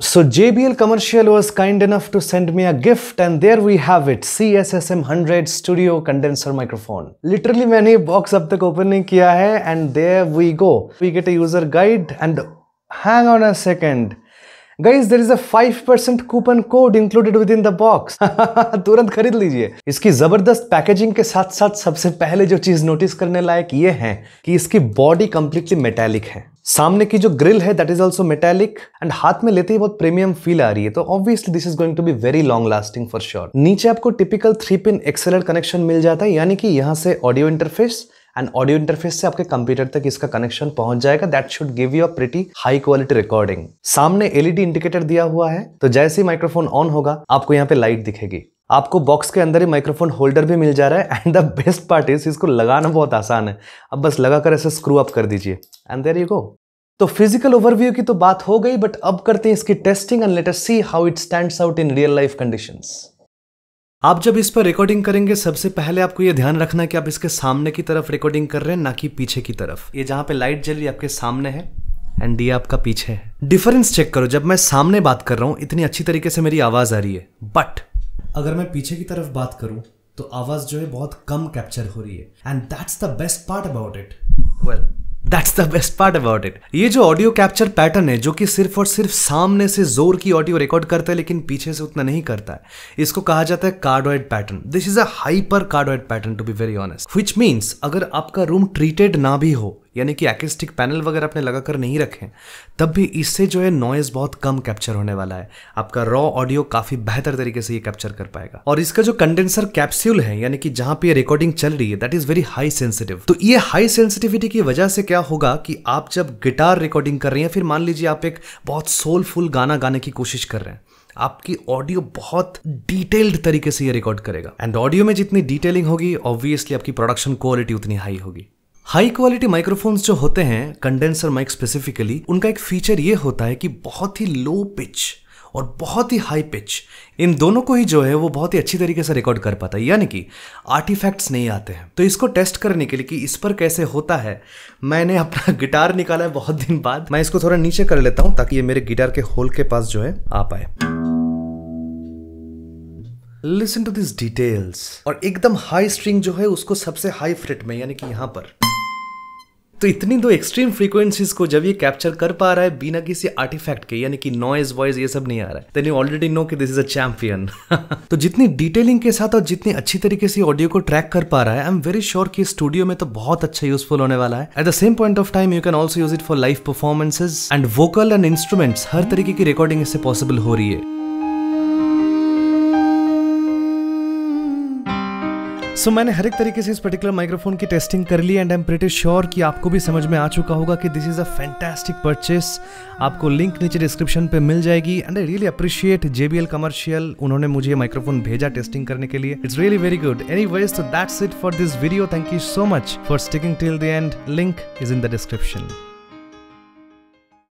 So JBL Commercial was kind enough to send me a gift and there we have it CSSM 100 Studio Condenser Microphone. Literally मैंने box अब तक open नहीं किया है and there we go. We get a user guide and hang on a second. Guys, there is a 5% coupon code included within the box. Box तुरंत खरीद लीजिए इसकी जबरदस्त पैकेजिंग के साथ साथ सबसे पहले जो चीज नोटिस करने लायक ये है कि इसकी बॉडी कंप्लीटली मेटेलिक है सामने की जो ग्रिल है that is also metallic and हाथ में लेते ही बहुत प्रीमियम फील आ रही है तो obviously this is going to be very long lasting for sure नीचे आपको typical three pin XLR connection मिल जाता है यानी कि यहाँ से audio interface and audio interface से आपके कंप्यूटर तक इसका कनेक्शन पहुंच जाएगा that should give you a pretty high quality recording सामने एलईडी इंडिकेटर दिया हुआ है तो जैसे ही माइक्रोफोन ऑन होगा आपको यहाँ पे लाइट दिखेगी आपको बॉक्स के अंदर ही माइक्रोफोन होल्डर भी मिल जा रहा है and the best part is इसको लगाना बहुत आसान है अब बस लगाकर ऐसे स्क्रू अप कर दीजिए एंड देर यू गो तो फिजिकल ओवरव्यू की तो बात हो गई बट अब करते हैं इसकी testing and let us see how it stands out in real life conditions आप जब इस पर रिकॉर्डिंग करेंगे सबसे पहले आपको यह ध्यान रखना है कि आप इसके सामने की तरफ रिकॉर्डिंग कर रहे हैं ना कि पीछे की तरफ ये जहां पे लाइट जल रही आपके सामने है एंड ये आपका पीछे है डिफरेंस चेक करो जब मैं सामने बात कर रहा हूं इतनी अच्छी तरीके से मेरी आवाज़ आ रही है बट अगर मैं पीछे की तरफ बात करूं तो आवाज़ जो है बहुत कम कैप्चर हो रही है and that's the best part about it well that's the best part about it ये जो ऑडियो कैप्चर पैटर्न है जो कि सिर्फ और सिर्फ सामने से जोर की ऑडियो रिकॉर्ड करता है लेकिन पीछे से उतना नहीं करता है इसको कहा जाता है cardioid pattern this is a hyper cardioid pattern to be very honest which means अगर आपका रूम ट्रीटेड ना भी हो यानी कि एक्स्टिक पैनल वगैरह आपने लगा कर नहीं रखे तब भी इससे जो है नॉइज़ बहुत कम कैप्चर होने वाला है आपका रॉ ऑडियो काफ़ी बेहतर तरीके से ये कैप्चर कर पाएगा और इसका जो कंडेंसर कैप्स्यूल है यानी कि जहाँ पे ये रिकॉर्डिंग चल रही है that is very high sensitive तो ये हाई सेंसिटिविटी की वजह से क्या होगा कि आप जब गिटार रिकॉर्डिंग कर रहे हैं फिर मान लीजिए आप एक बहुत सोलफुल गाना गाने की कोशिश कर रहे हैं आपकी ऑडियो बहुत डिटेल्ड तरीके से ये रिकॉर्ड करेगा एंड ऑडियो में जितनी डिटेलिंग होगी ऑब्वियसली आपकी प्रोडक्शन क्वालिटी उतनी हाई होगी हाई क्वालिटी माइक्रोफोन्स जो होते हैं कंडेंसर माइक स्पेसिफिकली उनका एक फीचर ये होता है कि बहुत ही लो पिच और बहुत ही हाई पिच इन दोनों को ही जो है वो बहुत ही अच्छी तरीके से रिकॉर्ड कर पाता है यानी कि आर्टिफैक्ट्स नहीं आते हैं तो इसको टेस्ट करने के लिए कि इस पर कैसे होता है मैंने अपना गिटार निकाला है बहुत दिन बाद मैं इसको थोड़ा नीचे कर लेता हूँ ताकि ये मेरे गिटार के होल के पास जो है आ पाए लिसन टू दिस डिटेल्स और एकदम हाई स्ट्रिंग जो है उसको सबसे हाई फ्रिट में यानी कि यहाँ पर तो इतनी दो एक्सट्रीम फ्रीक्वेंसीज को जब ये कैप्चर कर पा रहा है बिना किसी आर्टिफैक्ट के यानी कि नॉइज वॉइस ये सब नहीं आ रहा है देन यू ऑलरेडी नो कि दिस इज अ चैंपियन तो जितनी डिटेलिंग के साथ और जितनी अच्छी तरीके से ऑडियो को ट्रैक कर पा रहा है आई एम वेरी श्योर कि स्टूडियो में तो बहुत अच्छा यूजफुल होने वाला है at the same point of time you can also use it for live performances and vocal and instruments हर तरीके की रिकॉर्डिंग इससे पॉसिबल हो रही है सो so, मैंने हर एक तरीके से इस पर्टिकुलर माइक्रोफोन की टेस्टिंग कर ली and I am pretty sure कि आपको भी समझ में आ चुका होगा कि this is a fantastic purchase आपको लिंक नीचे डिस्क्रिप्शन पे मिल जाएगी and I really appreciate J B L commercial उन्होंने मुझे माइक्रोफोन भेजा टेस्टिंग करने के लिए it's really very good anyways तो that's it for this video thank you so much for sticking till the end link is in the description